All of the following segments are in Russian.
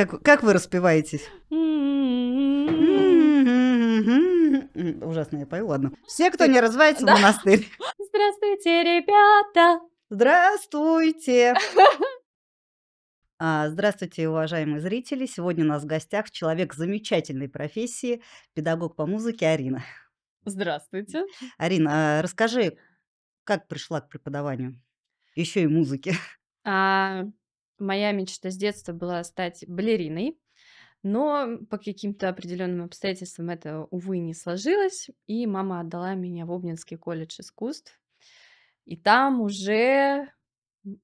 Как, как вы распеваетесь? Ужасно я пою, ладно. Все, кто не развивается, в монастырь. Здравствуйте, ребята! Здравствуйте! А, здравствуйте, уважаемые зрители. Сегодня у нас в гостях человек замечательной профессии, педагог по музыке Арина. Здравствуйте. Арина, а расскажи, как пришла к преподаванию? Еще и музыки. А, моя мечта с детства была стать балериной, но по каким-то определенным обстоятельствам это, увы, не сложилось, и мама отдала меня в Обнинский колледж искусств. И там уже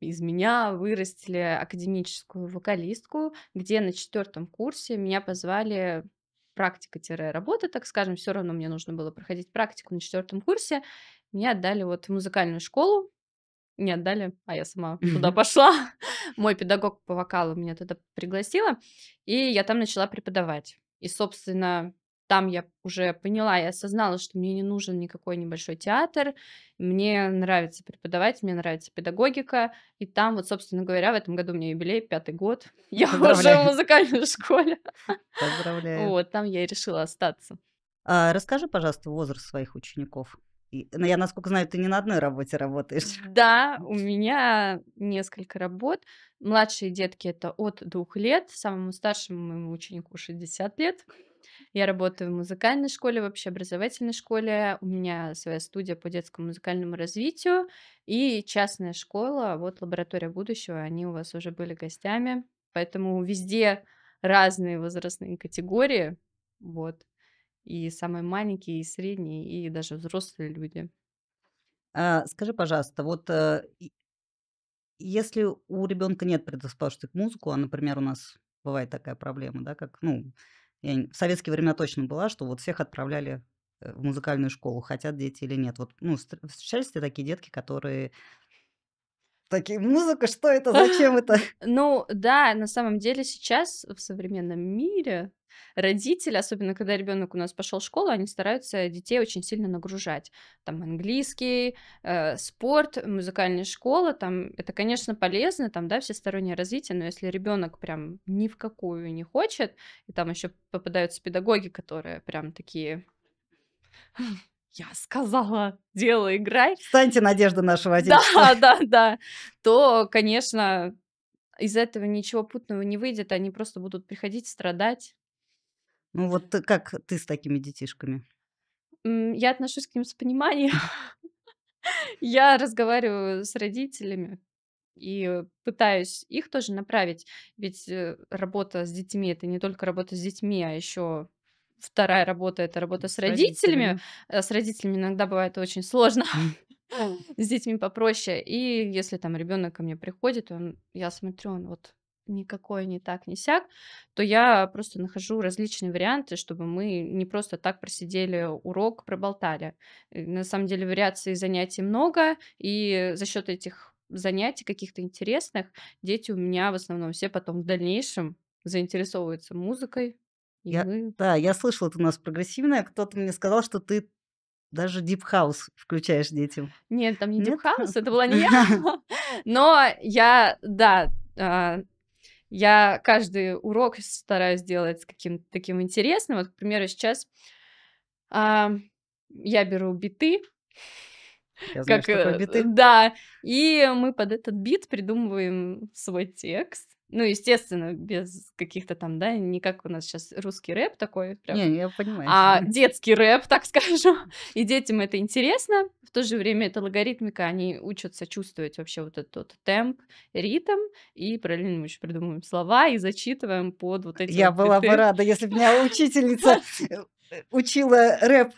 из меня вырастили академическую вокалистку, где на четвертом курсе меня позвали практика-работа, так скажем, все равно мне нужно было проходить практику на четвертом курсе. Меня отдали вот в музыкальную школу, не отдали, а я сама туда пошла. Мой педагог по вокалу меня туда пригласила, и я там начала преподавать. И, собственно, там я уже поняла и осознала, что мне не нужен никакой небольшой театр, мне нравится преподавать, мне нравится педагогика, и там вот, собственно говоря, в этом году у меня юбилей, пятый год, я уже в музыкальной школе. Поздравляю. Вот, там я и решила остаться. А, расскажи, пожалуйста, возраст своих учеников. Ну, я, насколько знаю, ты не на одной работе работаешь. Да, у меня несколько работ. Младшие детки это от двух лет, самому старшему моему ученику 60 лет. Я работаю в музыкальной школе, вообще образовательной школе. У меня своя студия по детскому музыкальному развитию и частная школа, вот лаборатория будущего, они у вас уже были гостями. Поэтому везде разные возрастные категории. Вот и самые маленькие, и средние, и даже взрослые люди. А, скажи, пожалуйста, вот э, если у ребенка нет предрасположенности к музыку, а, например, у нас бывает такая проблема, да, как, ну, я не- в советские времена точно была, что вот всех отправляли э, в музыкальную школу, хотят дети или нет. Вот, ну, стр- встречались ли такие детки, которые такие, музыка, что это, зачем это? Ну, да, на самом деле сейчас в современном мире родители, особенно когда ребенок у нас пошел в школу, они стараются детей очень сильно нагружать. Там английский, э, спорт, музыкальная школа, там это, конечно, полезно, там, да, всестороннее развитие, но если ребенок прям ни в какую не хочет, и там еще попадаются педагоги, которые прям такие я сказала, делай, играй. Станьте надежда нашего отечества. Да, да, да. То, конечно, из этого ничего путного не выйдет, они просто будут приходить страдать. Ну вот как ты с такими детишками? Я отношусь к ним с пониманием. Я разговариваю с родителями и пытаюсь их тоже направить, ведь э, работа с детьми это не только работа с детьми, а еще вторая работа это работа с, с родителями. родителями. Э, с родителями иногда бывает очень сложно. С детьми попроще. И если там ребенок ко мне приходит, он, я смотрю, он вот никакой не так, не сяк, то я просто нахожу различные варианты, чтобы мы не просто так просидели урок, проболтали. Э, на самом деле вариаций занятий много, и за счет этих занятий каких-то интересных дети у меня в основном все потом в дальнейшем заинтересовываются музыкой, я, мы... Да, я слышала, это у нас прогрессивная. Кто-то мне сказал, что ты даже Deep House включаешь детям. Нет, там не Нет? Deep House, это была не я. Но я, да, а, я каждый урок стараюсь сделать каким-то таким интересным. Вот, к примеру, сейчас а, я беру биты, я знаю, как, что э, биты. Да, и мы под этот бит придумываем свой текст, ну, естественно, без каких-то там, да, не как у нас сейчас русский рэп такой. Прям. Не, я понимаю. А детский рэп, так скажу. И детям это интересно. В то же время это логаритмика, они учатся чувствовать вообще вот этот вот темп, ритм. И параллельно мы еще придумываем слова и зачитываем под вот эти Я вот была бы рада, если бы меня учительница э, э, учила рэп.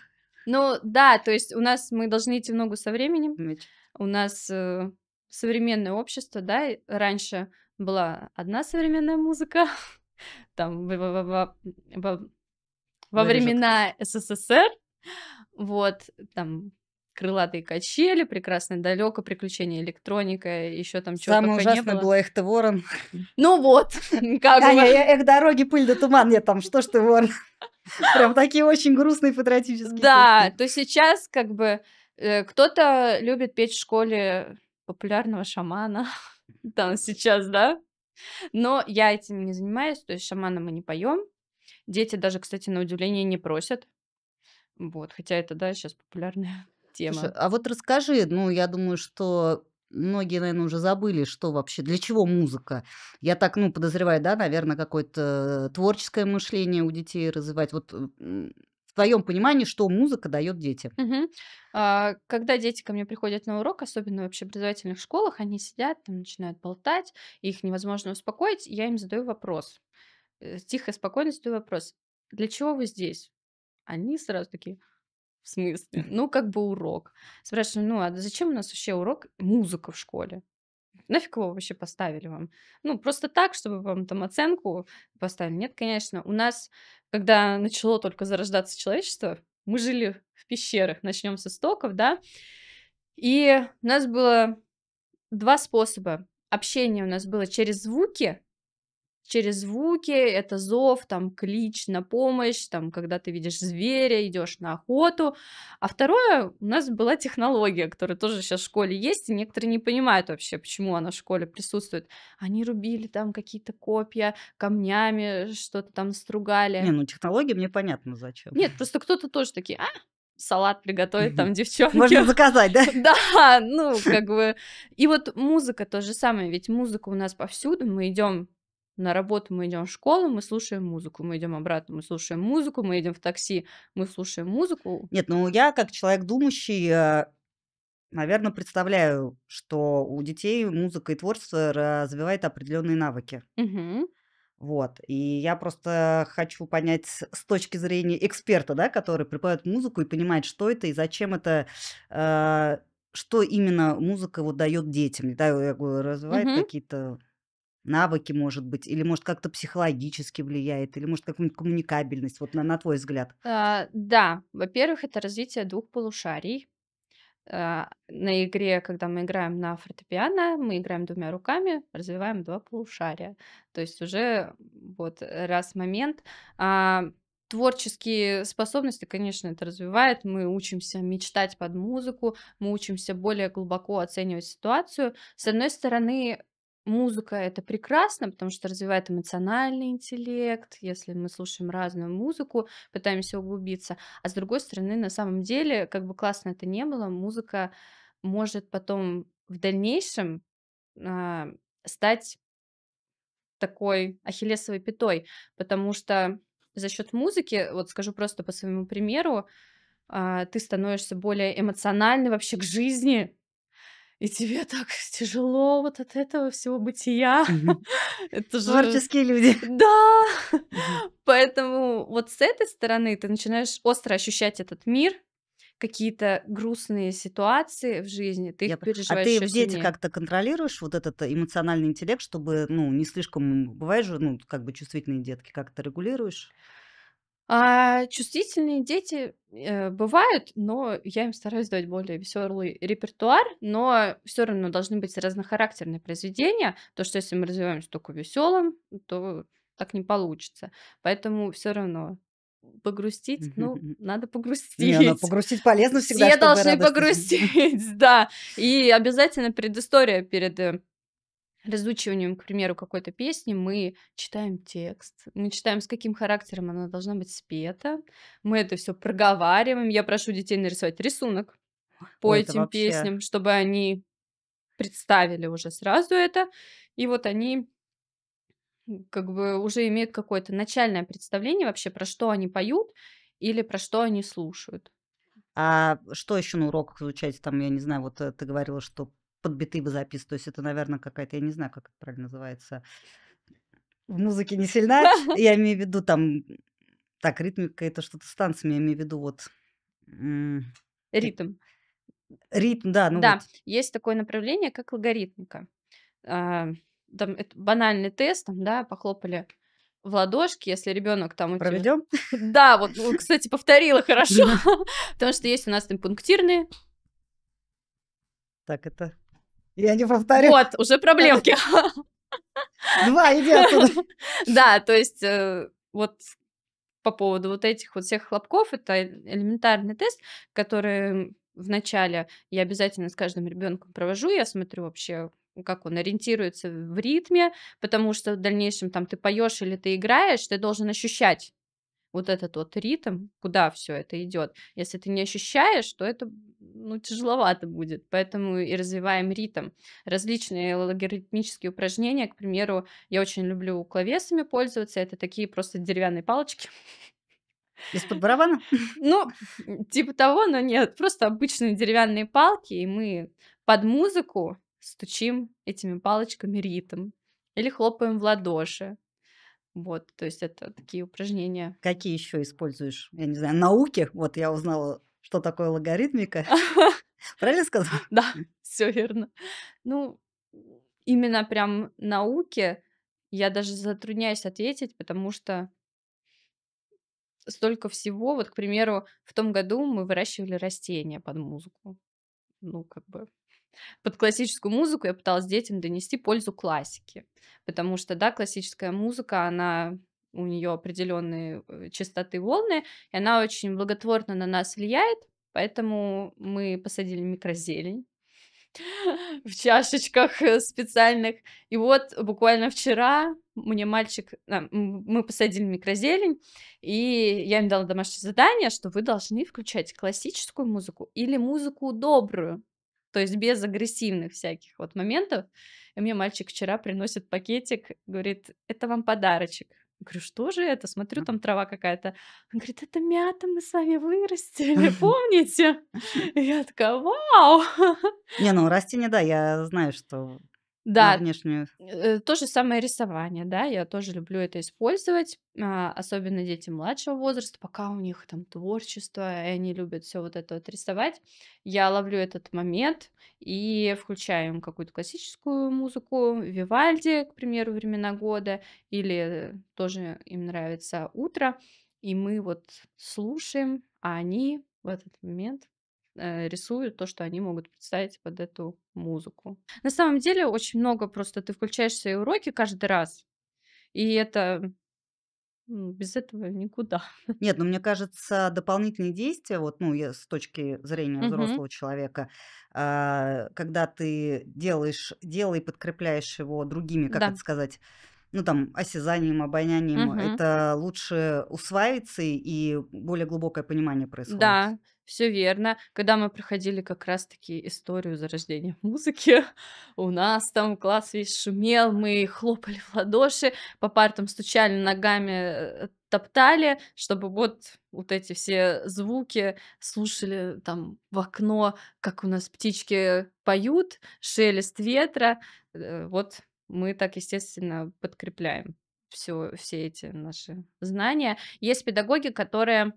Ну, да, то есть у нас мы должны идти в ногу со временем. У нас э, современное общество, да, раньше была одна современная музыка, там во, во, во, во, во времена СССР, вот, там крылатые качели, прекрасное далеко, приключения электроника, еще там чего-то Самое ужасное было. было Эх ты ворон. Ну вот, как бы. Эх, дороги, пыль да туман, нет, там что ж ты ворон. Прям такие очень грустные патриотические Да, то сейчас как бы э, кто-то любит петь в школе популярного шамана, там сейчас, да? Но я этим не занимаюсь, то есть шамана мы не поем. Дети даже, кстати, на удивление не просят. Вот, хотя это, да, сейчас популярная тема. Слушай, а вот расскажи, ну, я думаю, что многие, наверное, уже забыли, что вообще, для чего музыка. Я так, ну, подозреваю, да, наверное, какое-то э, творческое мышление у детей развивать. Вот твоем понимании, что музыка дает детям. А, когда дети ко мне приходят на урок, особенно в общеобразовательных школах, они сидят, там начинают болтать, их невозможно успокоить, я им задаю вопрос. Э, тихо, спокойно задаю вопрос. Для чего вы здесь? Они сразу такие, в смысле? Ну, как бы урок. Спрашиваю, ну, а зачем у нас вообще урок музыка в школе? нафиг его вообще поставили вам? Ну, просто так, чтобы вам там оценку поставили. Нет, конечно, у нас, когда начало только зарождаться человечество, мы жили в пещерах, начнем со стоков, да, и у нас было два способа. Общение у нас было через звуки через звуки, это зов, там, клич на помощь, там, когда ты видишь зверя, идешь на охоту. А второе, у нас была технология, которая тоже сейчас в школе есть, и некоторые не понимают вообще, почему она в школе присутствует. Они рубили там какие-то копья камнями, что-то там стругали. Не, ну технология мне понятно зачем. Нет, просто кто-то тоже такие, а, салат приготовить там девчонки. Можно заказать, да? Да, ну, как бы. И вот музыка то же самое, ведь музыка у нас повсюду, мы идем на работу мы идем в школу, мы слушаем музыку, мы идем обратно, мы слушаем музыку, мы идем в такси, мы слушаем музыку. Нет, ну я как человек думающий, э, наверное, представляю, что у детей музыка и творчество развивает определенные навыки. Угу. Вот. И я просто хочу понять с точки зрения эксперта, да, который преподает музыку и понимает, что это и зачем это, э, что именно музыка вот дает детям, да, развивает угу. какие-то навыки, может быть, или, может, как-то психологически влияет, или, может, какую-нибудь коммуникабельность, вот на, на твой взгляд? А, да, во-первых, это развитие двух полушарий. А, на игре, когда мы играем на фортепиано, мы играем двумя руками, развиваем два полушария. То есть уже вот раз момент. А, творческие способности, конечно, это развивает. Мы учимся мечтать под музыку, мы учимся более глубоко оценивать ситуацию. С одной стороны, музыка это прекрасно, потому что развивает эмоциональный интеллект, если мы слушаем разную музыку, пытаемся углубиться. А с другой стороны, на самом деле, как бы классно это не было, музыка может потом в дальнейшем э, стать такой ахиллесовой пятой, потому что за счет музыки, вот скажу просто по своему примеру, э, ты становишься более эмоциональный вообще к жизни, и тебе так тяжело вот от этого всего бытия. Угу. Это же... Творческие люди. Да! Поэтому вот с этой стороны ты начинаешь остро ощущать этот мир, какие-то грустные ситуации в жизни, ты Я... их а переживаешь. А ты в дети как-то контролируешь вот этот э, эмоциональный интеллект, чтобы, ну, не слишком, бывает же, ну, как бы чувствительные детки, как-то регулируешь? А чувствительные дети э, бывают, но я им стараюсь давать более веселый репертуар, но все равно должны быть разнохарактерные произведения, то что если мы развиваемся только веселым, то так не получится. Поэтому все равно погрустить, ну, надо погрустить. Не, ну, погрустить полезно всегда. Все должны погрустить, да. И обязательно предыстория перед э, разучиванием, к примеру, какой-то песни мы читаем текст, мы читаем, с каким характером она должна быть спета, мы это все проговариваем. Я прошу детей нарисовать рисунок по Ой, этим вообще... песням, чтобы они представили уже сразу это, и вот они как бы уже имеют какое-то начальное представление вообще, про что они поют или про что они слушают. А что еще на уроках изучать? Там, я не знаю, вот э, ты говорила, что под биты бы записывать. То есть это, наверное, какая-то, я не знаю, как это правильно называется, в музыке не сильна. Я имею в виду там, так, ритмика это что-то с танцами, я имею в виду вот... Ритм. Ритм, да. Ну да, вот. есть такое направление, как логаритмика. А, там это банальный тест, там, да, похлопали в ладошки, если ребенок там... Проведем? Да, вот, ну, кстати, повторила хорошо, потому что есть у нас там пунктирные. Так, это я не повторю. Вот, уже проблемки. Два, иди отсюда. Да, то есть э, вот по поводу вот этих вот всех хлопков, это элементарный тест, который в начале я обязательно с каждым ребенком провожу, я смотрю вообще, как он ориентируется в ритме, потому что в дальнейшем там ты поешь или ты играешь, ты должен ощущать вот этот вот ритм, куда все это идет. Если ты не ощущаешь, то это ну, тяжеловато будет, поэтому и развиваем ритм. Различные логаритмические упражнения, к примеру, я очень люблю клавесами пользоваться, это такие просто деревянные палочки, из-под барабана? Ну, типа того, но нет, просто обычные деревянные палки, и мы под музыку стучим этими палочками ритм или хлопаем в ладоши. Вот, то есть это такие упражнения. Какие еще используешь? Я не знаю, науки. Вот я узнала, что такое логаритмика. Правильно сказала? Да, все верно. Ну, именно прям науки я даже затрудняюсь ответить, потому что столько всего. Вот, к примеру, в том году мы выращивали растения под музыку. Ну, как бы под классическую музыку я пыталась детям донести пользу классики, потому что, да, классическая музыка, она у нее определенные э, частоты волны, и она очень благотворно на нас влияет, поэтому мы посадили микрозелень в чашечках э, специальных. И вот буквально вчера мне мальчик, а, мы посадили микрозелень, и я им дала домашнее задание, что вы должны включать классическую музыку или музыку добрую, то есть без агрессивных всяких вот моментов. И мне мальчик вчера приносит пакетик, говорит, это вам подарочек. Я говорю, что же это? Смотрю, там трава какая-то. Он говорит, это мята мы с вами вырастили, помните? Я такая, вау! Не, ну растения, да, я знаю, что да, на внешнюю. Э, то же самое рисование, да, я тоже люблю это использовать, а, особенно дети младшего возраста, пока у них там творчество, и они любят все вот это вот рисовать. Я ловлю этот момент и включаю им какую-то классическую музыку, Вивальди, к примеру, времена года, или тоже им нравится утро, и мы вот слушаем, а они в этот момент Э, рисуют то, что они могут представить под эту музыку. На самом деле очень много просто ты включаешь свои уроки каждый раз, и это без этого никуда. Нет, ну мне кажется, дополнительные действия, вот, ну, я с точки зрения взрослого угу. человека, э, когда ты делаешь дело и подкрепляешь его другими, как да. это сказать, ну там осязанием, обонянием, угу. это лучше усваивается и более глубокое понимание происходит. Да, все верно. Когда мы проходили как раз-таки историю зарождения музыки, у нас там класс весь шумел, мы хлопали в ладоши, по партам стучали ногами, э, топтали, чтобы вот вот эти все звуки слушали там в окно, как у нас птички поют, шелест ветра. Э, вот мы так, естественно, подкрепляем все, все эти наши знания. Есть педагоги, которые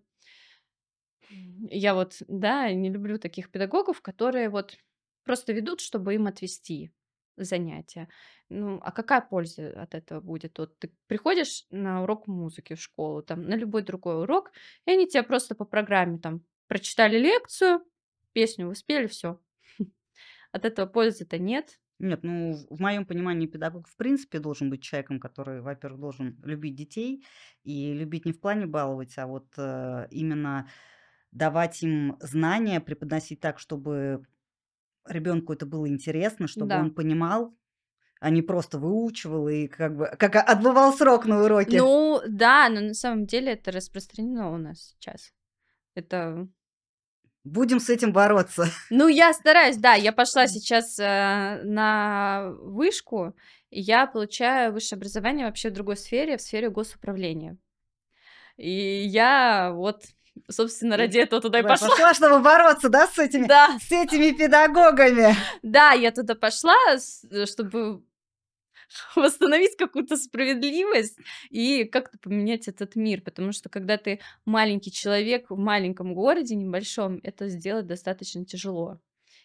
я вот, да, не люблю таких педагогов, которые вот просто ведут, чтобы им отвести занятия. Ну, а какая польза от этого будет? Вот ты приходишь на урок музыки в школу, там, на любой другой урок, и они тебя просто по программе там прочитали лекцию, песню выспели, все. От этого пользы-то нет. Нет, ну, в моем понимании педагог в принципе должен быть человеком, который, во-первых, должен любить детей и любить не в плане баловать, а вот э, именно давать им знания, преподносить так, чтобы ребенку это было интересно, чтобы да. он понимал, а не просто выучивал и как бы как отбывал срок на уроке. Ну да, но на самом деле это распространено у нас сейчас. Это Будем с этим бороться. Ну, я стараюсь, да. Я пошла сейчас э, на вышку, и я получаю высшее образование вообще в другой сфере, в сфере госуправления. И я вот Собственно, ради этого туда и пошла. Пошла, чтобы бороться, да, с этими, да. С этими педагогами. Да, я туда пошла, э, чтобы восстановить какую-то справедливость и как-то поменять этот мир, потому что когда ты маленький человек в маленьком городе небольшом, это сделать достаточно тяжело.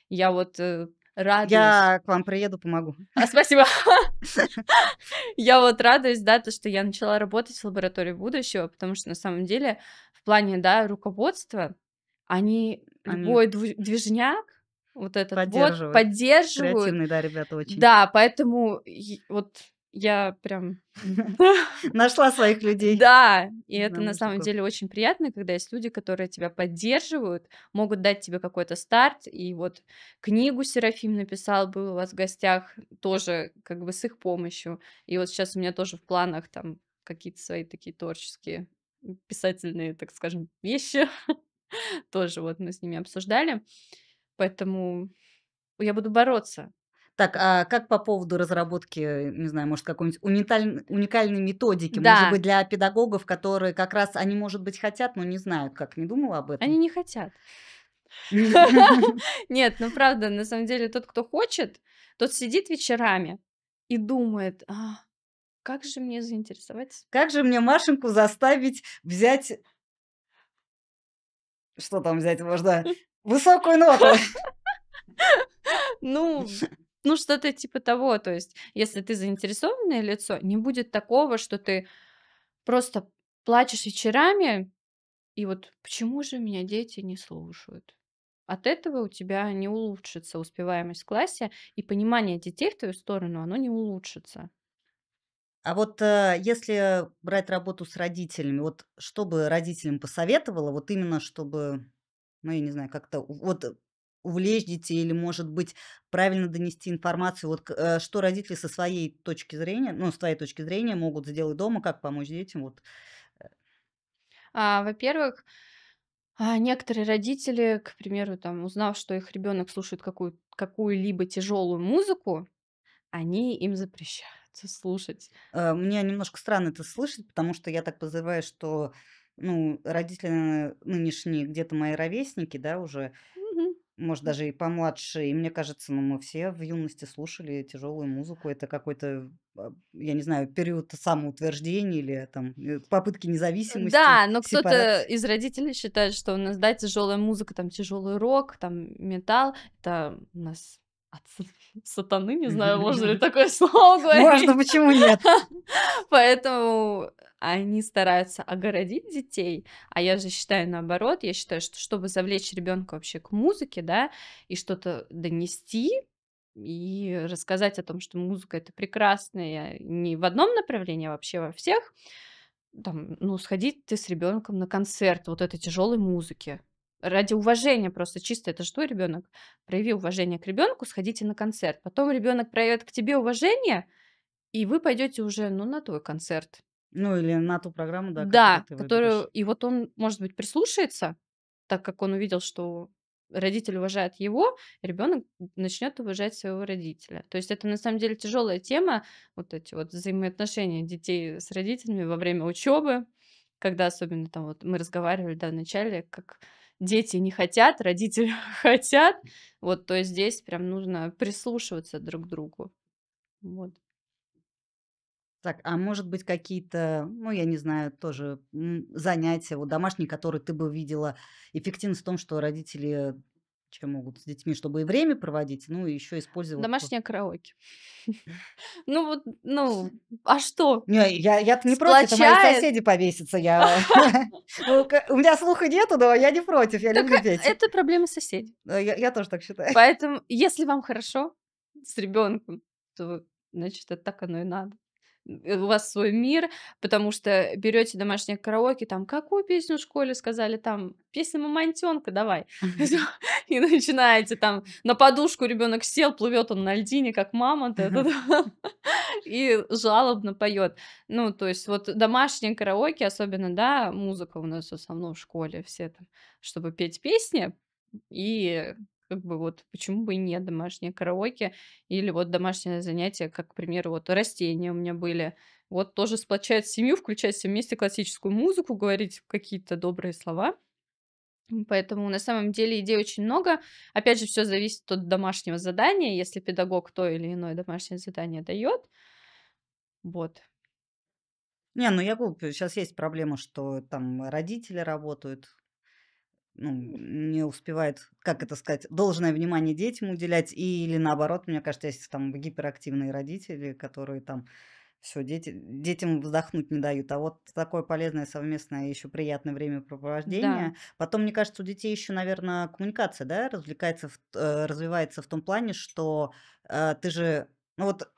Я вот э, радуюсь. Я к вам приеду, помогу. А, спасибо. Я вот радуюсь, да, то, что я начала работать в лаборатории будущего, потому что на самом деле плане, да, руководства, они, они... любой движняк, вот этот поддерживают. вот, поддерживают. Креативные, да, ребята, очень. Да, поэтому вот я прям... Нашла своих людей. Да, и это на самом деле очень приятно, когда есть люди, которые тебя поддерживают, могут дать тебе какой-то старт. И вот книгу Серафим написал, был у вас в гостях, тоже как бы с их помощью. И вот сейчас у меня тоже в планах там какие-то свои такие творческие писательные, так скажем, вещи. Тоже вот мы с ними обсуждали. Поэтому я буду бороться. Так, а как по поводу разработки, э, не знаю, может, какой-нибудь уникальной, уникальной методики, да. может быть, для педагогов, которые как раз, они, может быть, хотят, но не знают, как, не думала об этом? Они не хотят. Нет, ну правда, на самом деле тот, кто хочет, тот сидит вечерами и думает, «А, как же мне заинтересовать? Как же мне Машеньку заставить взять... Что там взять можно? Высокую ноту. Ну, ну что-то типа того. То есть, если ты заинтересованное лицо, не будет такого, что ты просто плачешь вечерами, и вот почему же меня дети не слушают? От этого у тебя не улучшится успеваемость в классе, и понимание детей в твою сторону, оно не улучшится. А вот э, если брать работу с родителями, вот что бы родителям посоветовала, вот именно чтобы, ну, я не знаю, как-то вот э, увлечь детей или, может быть, правильно донести информацию, вот э, что родители со своей точки зрения, ну, с твоей точки зрения могут сделать дома, как помочь детям, вот. А, во-первых, а, некоторые родители, к примеру, там, узнав, что их ребенок слушает какую- какую-либо тяжелую музыку, они им запрещают слушать. Э, мне немножко странно это слышать, потому что я так подозреваю, что ну, родители э, нынешние где-то мои ровесники, да, уже, угу. может, даже и помладше. И мне кажется, ну, мы все в юности слушали тяжелую музыку. Это какой-то, а, я не знаю, период самоутверждения или а, там э, попытки независимости. Да, но кто-то из родителей считает, что у нас, да, тяжелая музыка, там тяжелый рок, там металл, это у нас от сатаны, не знаю, можно ли такое слово говорить. Можно, почему нет? Поэтому они стараются огородить детей, а я же считаю наоборот, я считаю, что чтобы завлечь ребенка вообще к музыке, да, и что-то донести, и рассказать о том, что музыка это прекрасно, э, не в одном направлении, а вообще во всех, там, ну, сходить ты с ребенком на концерт вот этой тяжелой музыки ради уважения просто чисто это что ребенок прояви уважение к ребенку сходите на концерт потом ребенок проявит к тебе уважение и вы пойдете уже ну на твой концерт ну или на ту программу да да которую, которую и вот он может быть прислушается так как он увидел что родитель уважает его, ребенок начнет уважать своего родителя. То есть это на самом деле тяжелая тема, вот эти вот взаимоотношения детей с родителями во время учебы, когда особенно там вот мы разговаривали да, в начале, как дети не хотят, родители хотят, вот, то есть здесь прям нужно прислушиваться друг к другу, вот. Так, а может быть какие-то, ну, я не знаю, тоже занятия вот домашние, которые ты бы видела эффективность в том, что родители чем могут с детьми, чтобы и время проводить, ну и еще использовать. Домашнее караоке. Ну вот, ну, а что? Не, я, я не против, это мои соседи повесятся. Я... Ну, у меня слуха нету, но я не против, я люблю э, петь. Это проблема соседей. Э, я тоже так считаю. Поэтому, если вам хорошо с ребенком, то значит, это так оно и надо. Э, у вас свой мир, потому что берете домашние караоке, там, какую песню в школе сказали, там, песня мамонтенка, давай. И начинаете там, на подушку ребенок сел, плывет он на льдине, как мама, и жалобно поет. Ну, то есть вот домашние караоке, особенно, да, музыка у нас в основном в школе, все там, чтобы петь песни, и как бы вот почему бы и нет домашнее караоке или вот домашнее занятие, как, к примеру, вот растения у меня были. Вот тоже сплочать семью, включать все вместе классическую музыку, говорить какие-то добрые слова. Поэтому на самом деле идей очень много. Опять же, все зависит от домашнего задания, если педагог то или иное домашнее задание дает. Вот. Не, ну я говорю, сейчас есть проблема, что там родители работают, ну, не успевает, как это сказать, должное внимание детям уделять, и, или наоборот, мне кажется, есть там гиперактивные родители, которые там все, дети, детям вздохнуть не дают. А вот такое полезное совместное еще приятное времяпровождение. Да. Потом, мне кажется, у детей еще, наверное, коммуникация, да, развлекается, в, э, развивается в том плане, что э, ты же, ну вот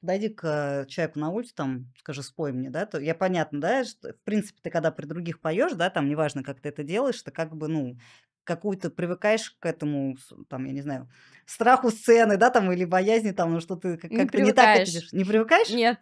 подойди к э, человеку на улице, там, скажи, спой мне, да, то я понятно, да, что, в принципе, ты когда при других поешь, да, там, неважно, как ты это делаешь, ты как бы, ну, какую-то привыкаешь к этому, там, я не знаю, страху сцены, да, там, или боязни, там, ну, что ты как-то не, привыкаешь. не так видишь. Не привыкаешь? Нет.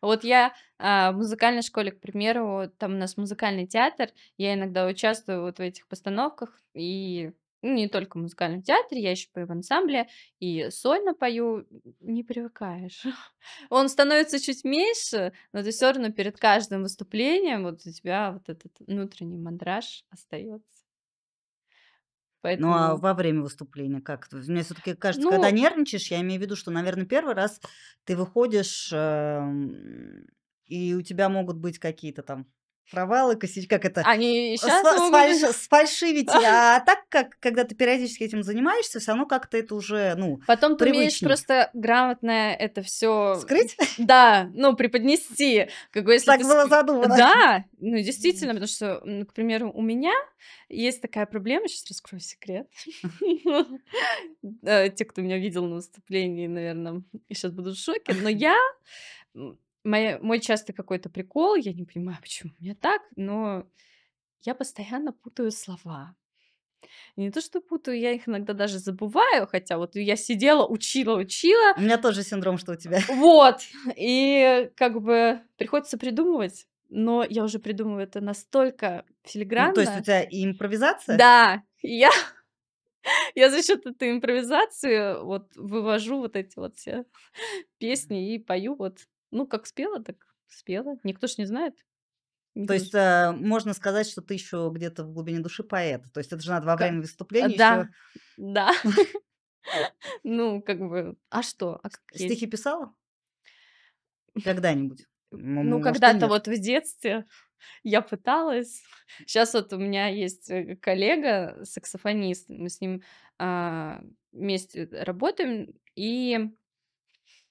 Вот я а, в музыкальной школе, к примеру, там у нас музыкальный театр, я иногда участвую вот в этих постановках, и ну, не только в музыкальном театре, я еще пою в ансамбле и сольно пою, не привыкаешь. Он становится чуть меньше, но ты все равно перед каждым выступлением вот у тебя вот этот внутренний мандраж остается. Поэтому... Ну а во время выступления как? Мне все-таки кажется, ну... когда нервничаешь, я имею в виду, что, наверное, первый раз ты выходишь, эм, и у тебя могут быть какие-то там провалы, косячки, как это... Они сейчас с, могут... сфальш, сфальшивить. А так как, когда ты периодически этим занимаешься, все равно как-то это уже, ну, Потом привычнее. умеешь просто грамотно это все Скрыть? Да, ну, преподнести. Как бы если так ты... было задумано. Да, ну, действительно, потому что, к примеру, у меня есть такая проблема, сейчас раскрою секрет. Э, те, кто меня видел на выступлении, наверное, сейчас будут в шоке, но я моя, мой часто какой-то прикол, я не понимаю, почему у меня так, но я постоянно путаю слова. не то, что путаю, я их иногда даже забываю, хотя вот я сидела, учила, учила. У меня тоже синдром, что у тебя. Вот, и как бы приходится придумывать, но я уже придумываю это настолько филигранно. Ну, то есть у тебя и импровизация? Да, я я за счет этой импровизации вот вывожу вот эти вот все песни и пою вот ну, как спела, так спела. Никто ж не знает. Никто То ж... есть э, можно сказать, что ты еще где-то в глубине души поэт. То есть это же надо во время выступления да. еще... Да. Ну, как бы, а что? А Стихи писала? Когда-нибудь? Ну, когда-то вот в детстве я пыталась. Сейчас вот у меня есть э, коллега, саксофонист, мы с ним а, вместе работаем, и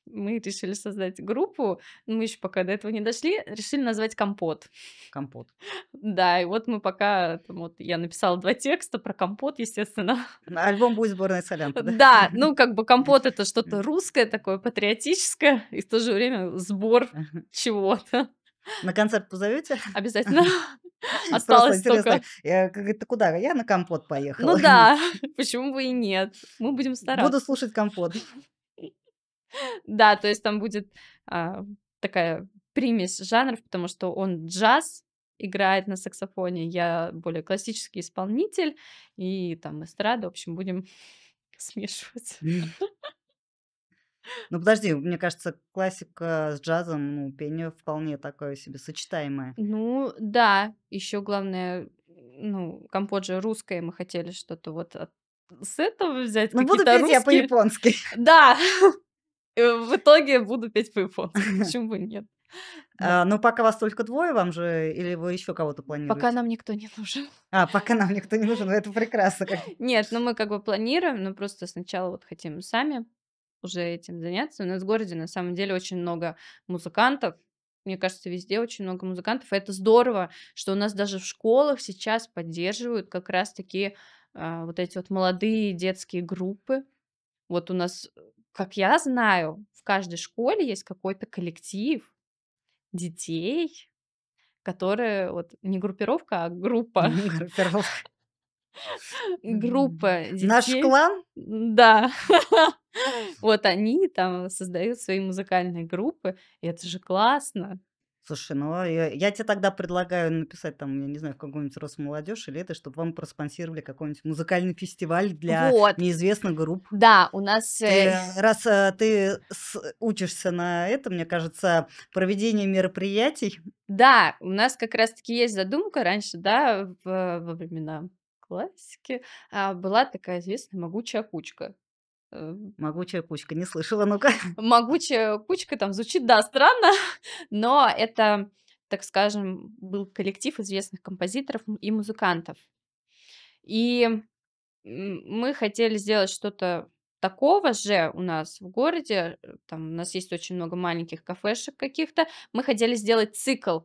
мы решили создать группу, мы еще пока до этого не дошли, решили назвать «Компот». «Компот». Да, и вот мы пока, там, вот я написала два текста про компот, естественно. Альбом будет сборная солянка, да? Да, ну как бы компот — это что-то русское такое, патриотическое, и в то же время сбор чего-то. На концерт позовете? Обязательно. Осталось только... Я э, говорит, куда? Я на компот поехала. Ну да, почему бы и нет. Мы будем стараться. Буду слушать компот. Да, то есть там будет а, такая примесь жанров, потому что он джаз играет на саксофоне, я более классический исполнитель, и там эстрада, в общем, будем смешивать. Ну подожди, мне кажется, классика с джазом, ну, пение вполне такое себе сочетаемое. Ну да, еще главное, ну, компот же русское, мы хотели что-то вот с этого взять. Ну, буду петь русские... я по-японски. Да, в итоге буду петь по-японски. Почему бы нет? Да. А, но ну, пока вас только двое вам же, или вы еще кого-то планируете? Пока нам никто не нужен. А, пока нам никто не нужен, ну, это прекрасно. Как... Нет, ну мы как бы планируем, но просто сначала вот хотим сами уже этим заняться. У нас в городе на самом деле очень много музыкантов, мне кажется, везде очень много музыкантов. И это здорово, что у нас даже в школах сейчас поддерживают как раз такие э, а, вот эти вот молодые детские группы. Вот у нас э, как я знаю, в каждой школе есть какой-то коллектив детей, которые вот не группировка, а группа. Группа детей. Наш клан? Да. Вот они там создают свои музыкальные группы. И это же классно. Слушай, ну я, я тебе тогда предлагаю написать там, я не знаю, в каком-нибудь Росмолодежь или это, чтобы вам проспонсировали какой-нибудь музыкальный фестиваль для вот. неизвестных групп. Да, у нас... Ты, э, раз ты с, э, э, учишься на это, мне кажется, проведение мероприятий. Да, у нас как раз-таки есть задумка раньше, да, в, во времена классики, а, была такая известная могучая кучка. Э, могучая кучка, не слышала, ну-ка. Могучая кучка там звучит, да, странно, но это, так скажем, был коллектив известных композиторов и музыкантов. И мы хотели сделать что-то такого же у нас в городе, э, там у нас есть очень много маленьких кафешек каких-то, мы хотели сделать цикл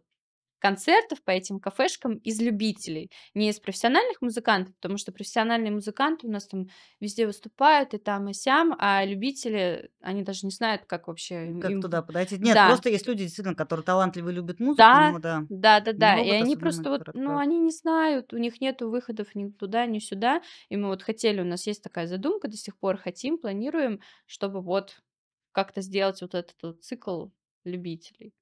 концертов по этим кафешкам из любителей, не из профессиональных музыкантов, потому что профессиональные музыканты у нас там везде выступают и там и сям, а любители, они даже не знают, как вообще... Как им... туда подойти. Нет, да. просто есть люди, действительно, которые талантливы, любят музыку. Да, но, да, да, да. да. И они просто вот, ну, они не знают, у них нет выходов ни туда, ни сюда. И мы вот хотели, у нас есть такая задумка до сих пор, хотим, планируем, чтобы вот как-то сделать вот этот вот цикл любителей.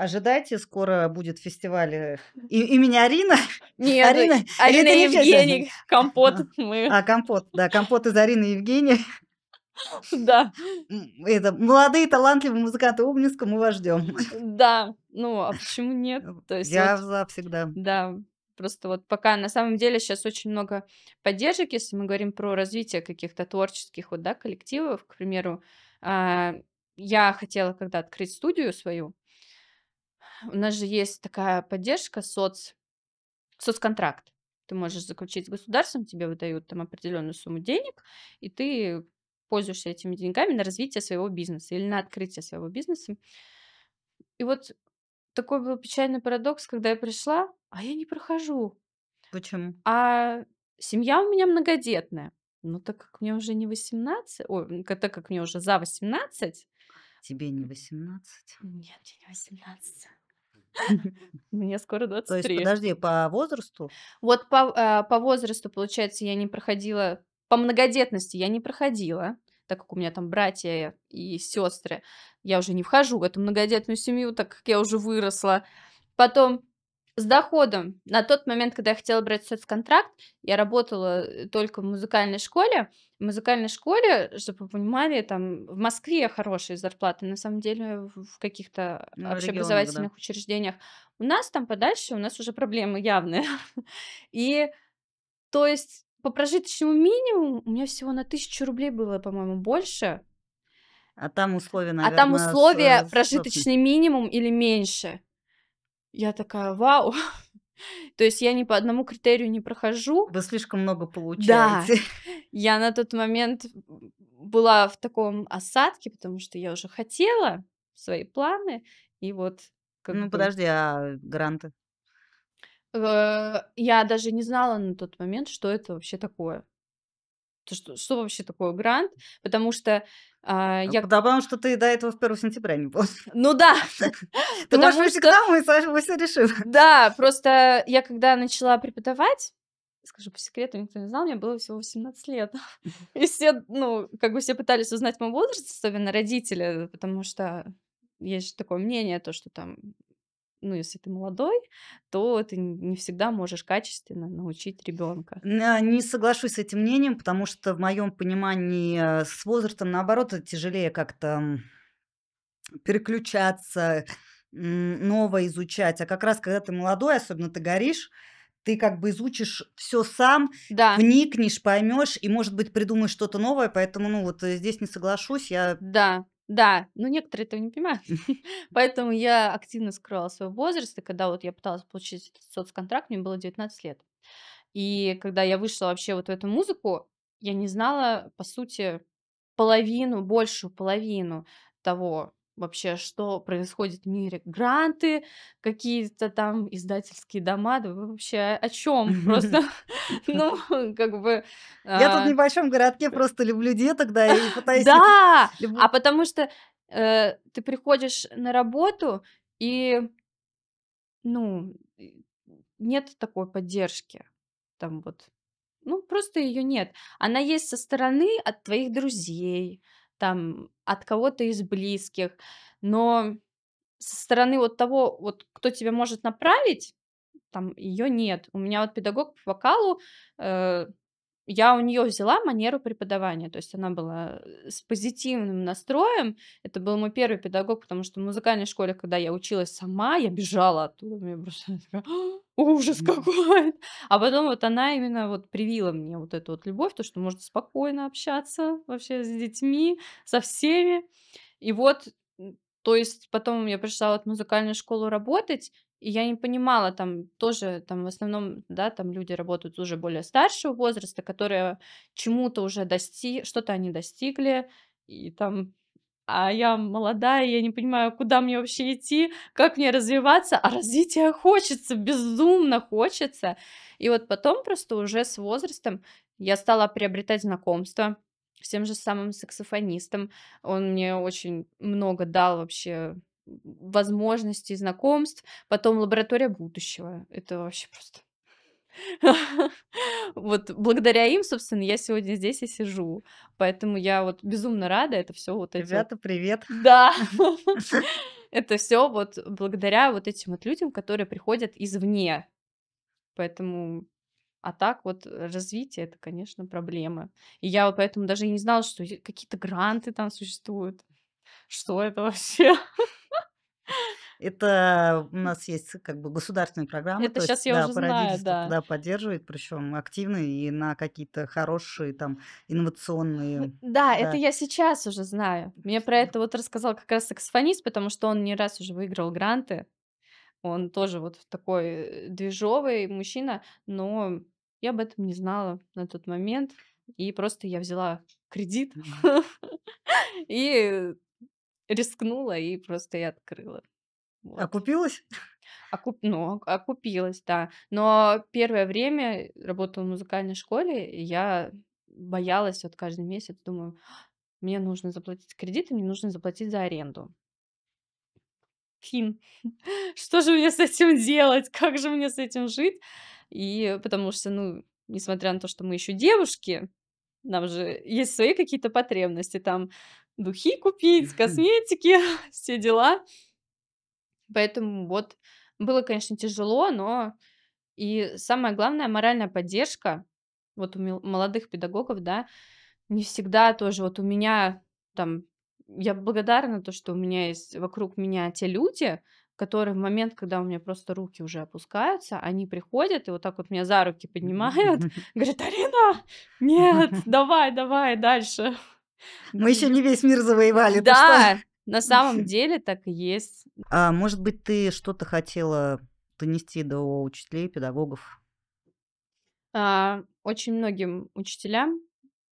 Ожидайте, скоро будет фестиваль э, и, имени Арина. Нет, ну, Арина, Арина это Евгений, не компот. А, мы. А, компот, да, компот из Арины Евгений. Да. Это, молодые, талантливые музыканты Умнинска, мы вас ждем. Да, ну а почему нет? Э, То есть, Я вот, за всегда. Да, просто вот пока на самом деле сейчас очень много поддержек, если мы говорим про развитие каких-то творческих вот, да, коллективов, к примеру, а, я хотела когда открыть студию свою, у нас же есть такая поддержка, соц, соцконтракт. Ты можешь заключить с государством, тебе выдают там определенную сумму денег, и ты пользуешься этими деньгами на развитие своего бизнеса или на открытие своего бизнеса. И вот такой был печальный парадокс, когда я пришла, а я не прохожу. Почему? А семья у меня многодетная. Ну так как мне уже не 18, ой, так как мне уже за 18, Тебе не 18? Нет, мне не 18. Мне скоро 23. То есть, подожди, по возрасту? Вот по, э, по возрасту, получается, я не проходила... По многодетности я не проходила, так как у меня там братья и сестры. Я уже не вхожу в эту многодетную семью, так как я уже выросла. Потом с доходом. На тот момент, когда я хотела брать соцконтракт, я работала э, только в музыкальной школе. В музыкальной школе, чтобы вы понимали, там в Москве хорошие зарплаты, на самом деле в каких-то ну, общеобразовательных да. учреждениях. У нас там подальше, у нас уже проблемы явные. И то есть по прожиточному минимуму у меня всего на тысячу рублей было, по-моему, больше. А там условия, наверное, А там условия э, ну, с... прожиточный минимум или меньше. Я такая, вау, то есть я ни по одному критерию не прохожу. Вы слишком много получаете. Да. Я на тот момент была в таком осадке, потому что я уже хотела свои планы, и вот... Как ну, бы... подожди, а гранты? Э, я даже не знала на тот момент, что это вообще такое. Что, что вообще такое грант? Потому что а, э, я... Потому что ты до этого в 1 сентября не был. Ну да. Ты можешь что... к мы, Саша, мы все решим. Да, просто я когда начала преподавать, скажу по секрету, никто не знал, мне было всего 18 лет. И все, ну, как бы все пытались узнать мой возраст, особенно родители, потому что есть же такое мнение, то, что там ну, если ты молодой, то ты не всегда можешь качественно научить ребенка. А, не соглашусь с этим мнением, потому что в моем понимании э, с возрастом, наоборот, тяжелее как-то переключаться, новое изучать. А как раз, когда ты молодой, особенно ты горишь, ты как бы изучишь все сам, да. вникнешь, поймешь и, может быть, придумаешь что-то новое. Поэтому, ну, вот э, здесь не соглашусь. Я да. Да, но некоторые этого не понимают. Поэтому я активно скрывала свой возраст, и когда вот я пыталась получить соцконтракт, мне было 19 лет. И когда я вышла вообще вот в эту музыку, я не знала, по сути, половину, большую половину того, вообще, что происходит в мире. Гранты, какие-то там издательские дома, да вообще о чем просто, ну, как бы... Я тут в а, небольшом городке э, просто люблю деток, да, и пытаюсь... Да, а потому что э, ты приходишь на работу, и, ну, нет такой поддержки, там вот, ну, просто ее нет. Она есть со стороны от твоих друзей, там от кого-то из близких, но со стороны вот того, вот кто тебя может направить, там ее нет. У меня вот педагог по вокалу, э, я у нее взяла манеру преподавания, то есть она была э, с позитивным настроем. Это был мой первый педагог, потому что в музыкальной школе, когда я училась сама, я бежала оттуда, мне просто такая, Ужас какой! А потом вот она именно вот привила мне вот эту вот любовь, то, что можно спокойно общаться вообще с детьми, со всеми. И вот, то есть потом я пришла вот в музыкальную школу работать, и я не понимала, там тоже, там в основном, да, там люди работают уже более старшего возраста, которые чему-то уже достигли, что-то они достигли, и там а я молодая, я не понимаю, куда мне вообще идти, как мне развиваться, а развития хочется, безумно хочется. И вот потом просто уже с возрастом я стала приобретать знакомства с тем же самым саксофонистом. Он мне очень много дал вообще возможностей, знакомств. Потом лаборатория будущего. Это вообще просто Вот благодаря им, собственно, я сегодня здесь и сижу. Поэтому я вот безумно рада. Это все вот эти... Ребята, привет. Да. Это все вот благодаря вот этим вот людям, которые приходят извне. Поэтому а так вот развитие это, конечно, проблема. И я вот поэтому даже и не знала, что какие-то гранты там существуют. Что это вообще? Это у нас есть как бы государственная программа. Это сейчас есть, я да, уже знаю, да. поддерживает, причем активно и на какие-то хорошие там инновационные... Да, да, это я сейчас уже знаю. Мне про это вот рассказал как раз саксофонист, потому что он не раз уже выиграл гранты. Он тоже вот такой движовый мужчина, но я об этом не знала на тот момент. И просто я взяла кредит и рискнула, и просто я открыла. А вот. Окупилась? Окуп... А ну, окупилась, а да. Но первое время работала в музыкальной школе, и я боялась вот каждый месяц, думаю, мне нужно заплатить кредит, и мне нужно заплатить за аренду. Фин, хм. что же мне с этим делать? Как же мне с этим жить? И потому что, ну, несмотря на то, что мы еще девушки, нам же есть свои какие-то потребности, там духи купить, косметики, все дела. Поэтому вот было, конечно, тяжело, но и самое главное, моральная поддержка вот у молодых педагогов, да, не всегда тоже вот у меня там, я благодарна то, что у меня есть вокруг меня те люди, которые в момент, когда у меня просто руки уже опускаются, они приходят и вот так вот меня за руки поднимают, говорят, Арина, нет, давай, давай, дальше. Мы еще не весь мир завоевали. Да, на самом деле так и есть. А может быть, ты что-то хотела донести до учителей, педагогов? А, очень многим учителям,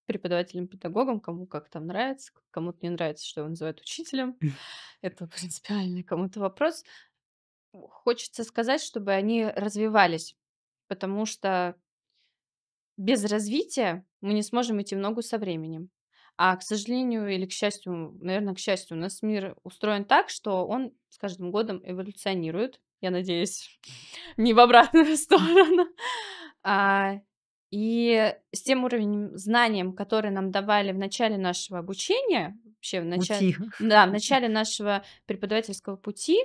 преподавателям, педагогам, кому как там нравится, кому-то не нравится, что его называют учителем. Это принципиальный кому-то вопрос. Хочется сказать, чтобы они развивались, потому что без развития мы не сможем идти в ногу со временем. А, к сожалению или к счастью, наверное, к счастью, у нас мир устроен так, что он с каждым годом эволюционирует, я надеюсь, не в обратную сторону. А, и с тем уровнем знанием, который нам давали в начале нашего обучения, вообще в начале, пути. да, в начале нашего преподавательского пути,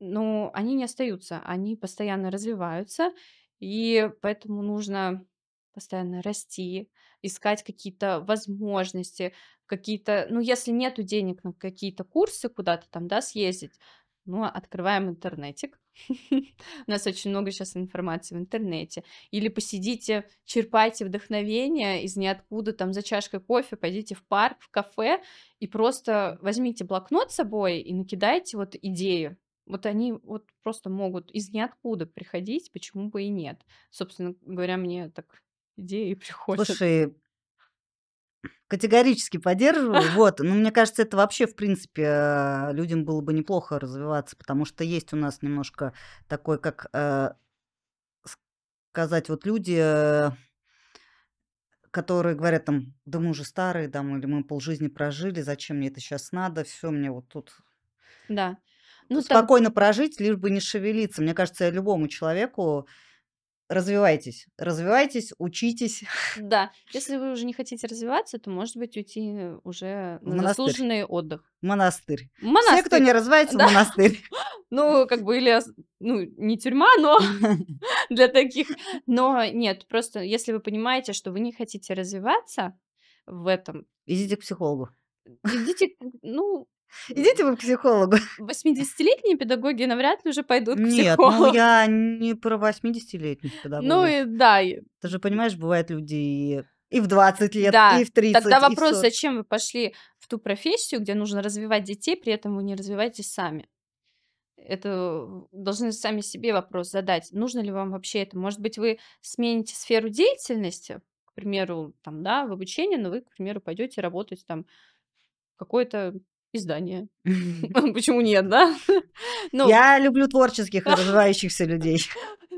ну, они не остаются, они постоянно развиваются, и поэтому нужно постоянно расти, искать какие-то возможности, какие-то, ну, если нету денег на какие-то курсы куда-то там, да, съездить, ну, открываем интернетик. У нас очень много сейчас информации в интернете. Или посидите, черпайте вдохновение из ниоткуда, там, за чашкой кофе, пойдите в парк, в кафе, и просто возьмите блокнот с собой и накидайте вот идею. Вот они вот просто могут из ниоткуда приходить, почему бы и нет. Собственно говоря, мне так идеи приходят. Слушай, Категорически поддерживаю. Вот. Но ну, мне кажется, это вообще, в принципе, э, людям было бы неплохо развиваться, потому что есть у нас немножко такой, как э, сказать, вот люди, э, которые говорят там, да мы уже старые, да, мы, или мы полжизни прожили, зачем мне это сейчас надо, все мне вот тут... Да. Ну, спокойно так... прожить, лишь бы не шевелиться. Мне кажется, любому человеку развивайтесь, развивайтесь, учитесь. Да, если вы уже не хотите развиваться, то, может быть, уйти уже в на заслуженный отдых. Монастырь. монастырь. Все, кто не развивается, да. монастырь. Ну, как бы, или, ну, не тюрьма, но для таких. Но нет, просто если вы понимаете, что вы не хотите развиваться в этом... Идите к психологу. Идите, ну, Идите вы к психологу. 80-летние педагоги навряд ли уже пойдут к Нет, ну, психологу. Нет, ну я не про 80-летних педагогов. Ну и да. Ты же понимаешь, бывают люди и в 20 лет, да. и в 30. Тогда вопрос, в зачем вы пошли в ту профессию, где нужно развивать детей, при этом вы не развиваетесь сами? Это должны сами себе вопрос задать. Нужно ли вам вообще это? Может быть, вы смените сферу деятельности, к примеру, там, да, в обучении, но вы, к примеру, пойдете работать там какой-то издание. Почему нет, да? ну, Я люблю творческих и развивающихся людей.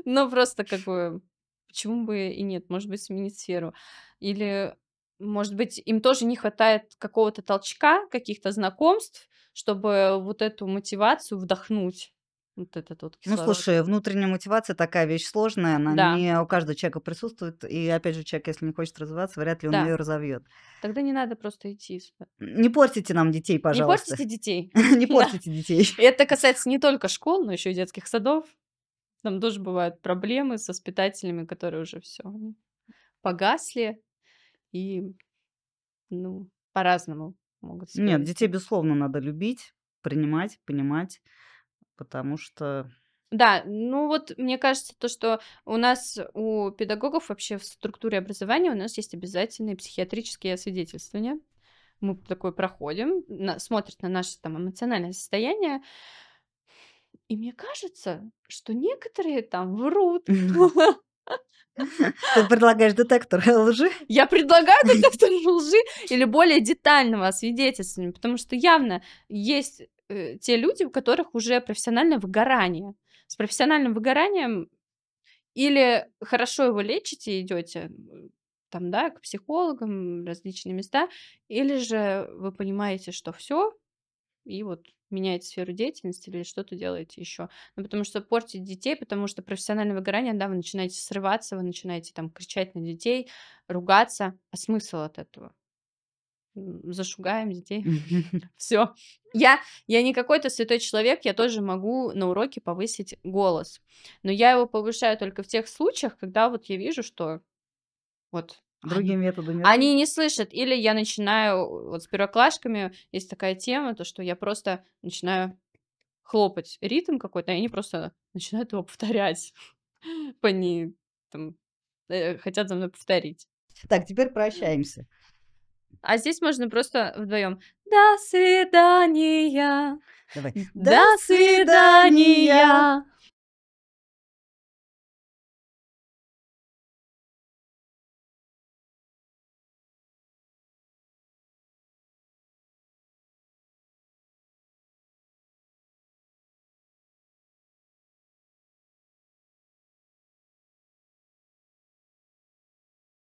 Но ну, просто как бы почему бы и нет? Может быть, сменить сферу. Или, может быть, им тоже не хватает какого-то толчка, каких-то знакомств, чтобы вот эту мотивацию вдохнуть. Вот это тот ну, кислород. Ну, слушай, внутренняя мотивация такая вещь сложная, она да. не у каждого человека присутствует, и, опять же, человек, если не хочет развиваться, вряд ли он да. ее разовьет. Тогда не надо просто идти. Не портите нам детей, пожалуйста. Не портите детей. Не портите детей. Это касается не только школ, но еще и детских садов. Там тоже бывают проблемы со воспитателями, которые уже все погасли, и, ну, по-разному могут. Нет, детей, безусловно, надо любить, принимать, понимать потому что да, ну вот мне кажется то, что у нас у педагогов вообще в структуре образования у нас есть обязательные психиатрические освидетельствования. Мы такое проходим, на, смотрят на наше там эмоциональное состояние. И мне кажется, что некоторые там врут. Ну. Ты предлагаешь детектор лжи? Я предлагаю детектор лжи или более детального освидетельствования, потому что явно есть э, те люди, у которых уже профессиональное выгорание. С профессиональным выгоранием или хорошо его лечите и идете там, да, к психологам, различные места, или же вы понимаете, что все, и вот меняете сферу деятельности или что-то делаете еще. Ну, потому что портить детей, потому что профессиональное выгорание, да, вы начинаете срываться, вы начинаете там кричать на детей, ругаться, а смысл от этого? зашугаем детей. Все. Я, я не какой-то святой человек, я тоже могу на уроке повысить голос. Но я его повышаю только в тех случаях, когда вот я вижу, что вот Другие методы нет. Они не слышат. Или я начинаю, вот с первоклашками есть такая тема, то, что я просто начинаю хлопать ритм какой-то, и они просто начинают его повторять. Они там э, хотят за мной повторить. Так, теперь прощаемся. А здесь можно просто вдвоем. До свидания. Давай. До свидания.